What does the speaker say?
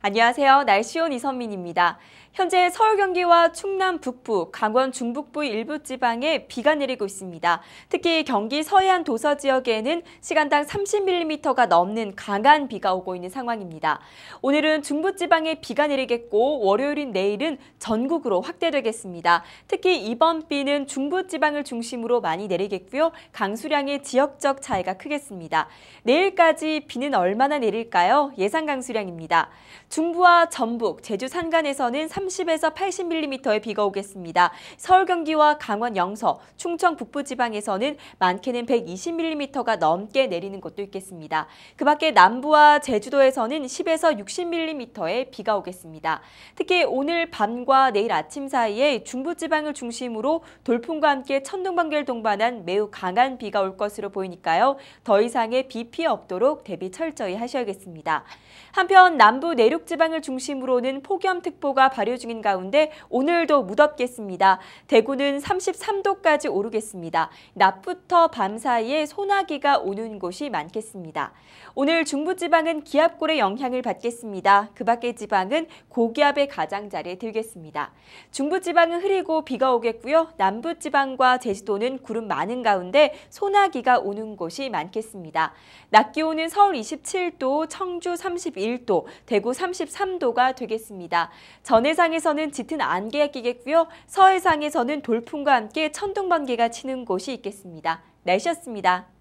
안녕하세요. 날씨온 이선민입니다. 현재 서울 경기와 충남 북부, 강원 중북부 일부 지방에 비가 내리고 있습니다. 특히 경기 서해안 도서 지역에는 시간당 30mm가 넘는 강한 비가 오고 있는 상황입니다. 오늘은 중부 지방에 비가 내리겠고 월요일인 내일은 전국으로 확대되겠습니다. 특히 이번 비는 중부 지방을 중심으로 많이 내리겠고요. 강수량의 지역적 차이가 크겠습니다. 내일까지 비는 얼마나 내릴까요? 예상 강수량입니다. 중부와 전북, 제주 산간에서는 30에서 80mm의 비가 오겠습니다. 서울 경기와 강원 영서, 충청 북부 지방에서는 많게는 120mm가 넘게 내리는 곳도 있겠습니다. 그 밖에 남부와 제주도에서는 10에서 60mm의 비가 오겠습니다. 특히 오늘 밤과 내일 아침 사이에 중부 지방을 중심으로 돌풍과 함께 천둥 번개를 동반한 매우 강한 비가 올 것으로 보이니까요. 더 이상의 비 피해 없도록 대비 철저히 하셔야겠습니다. 한편 남부 내륙 내륙 지방을 중심으로는 폭염특보가 발효 중인 가운데 오늘도 무덥겠습니다. 대구는 33도까지 오르겠습니다. 낮부터 밤 사이에 소나기가 오는 곳이 많겠습니다. 오늘 중부 지방은 기압골의 영향을 받겠습니다. 그 밖의 지방은 고기압의 가장자리에 들겠습니다. 중부 지방은 흐리고 비가 오겠고요. 남부 지방과 제주도는 구름 많은 가운데 소나기가 오는 곳이 많겠습니다. 낮 기온은 서울 27도, 청주 31도, 대구 30 33도가 되겠습니다. 전해상에서는 짙은 안개가 끼겠고요. 서해상에서는 돌풍과 함께 천둥번개가 치는 곳이 있겠습니다. 날씨였습니다.